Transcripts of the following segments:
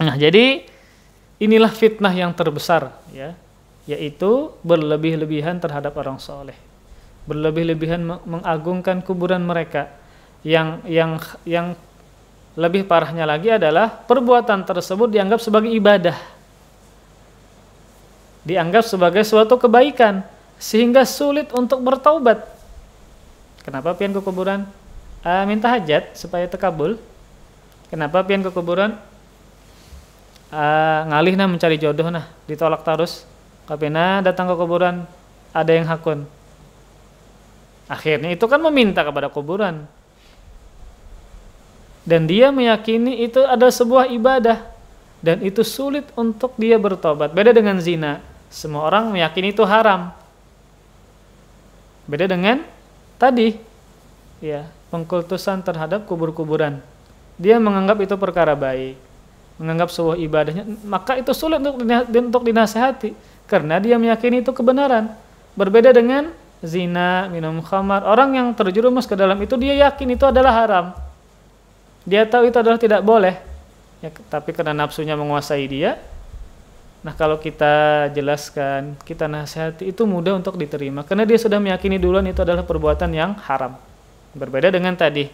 Nah, jadi inilah fitnah yang terbesar ya, yaitu berlebih-lebihan terhadap orang soleh, berlebih-lebihan mengagungkan kuburan mereka. Yang yang yang lebih parahnya lagi adalah perbuatan tersebut dianggap sebagai ibadah, dianggap sebagai suatu kebaikan sehingga sulit untuk bertaubat. Kenapa pian ke kuburan? Uh, minta hajat supaya terkabul. Kenapa pian ke kuburan? uh, ngalih nah mencari jodoh nah ditolak terus nah datang ke kuburan ada yang hakun akhirnya itu kan meminta kepada kuburan dan dia meyakini itu ada sebuah ibadah dan itu sulit untuk dia bertobat beda dengan zina semua orang meyakini itu haram beda dengan tadi ya pengkultusan terhadap kubur-kuburan dia menganggap itu perkara baik menganggap sebuah ibadahnya, maka itu sulit untuk untuk dinasehati karena dia meyakini itu kebenaran. Berbeda dengan zina, minum khamar, orang yang terjerumus ke dalam itu dia yakin itu adalah haram. Dia tahu itu adalah tidak boleh. Ya, tapi karena nafsunya menguasai dia, Nah kalau kita jelaskan, kita nasihati itu mudah untuk diterima karena dia sudah meyakini duluan itu adalah perbuatan yang haram. Berbeda dengan tadi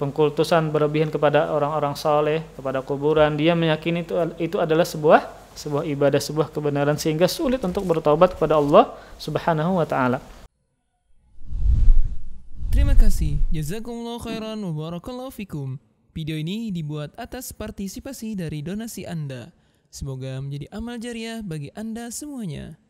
pengkultusan berlebihan kepada orang-orang saleh, kepada kuburan, dia meyakini itu itu adalah sebuah sebuah ibadah, sebuah kebenaran sehingga sulit untuk bertobat kepada Allah Subhanahu wa taala. Terima kasih. Jazakumullah khairan wa barakallahu fikum. Video ini dibuat atas partisipasi dari donasi Anda. Semoga menjadi amal jariah bagi Anda semuanya.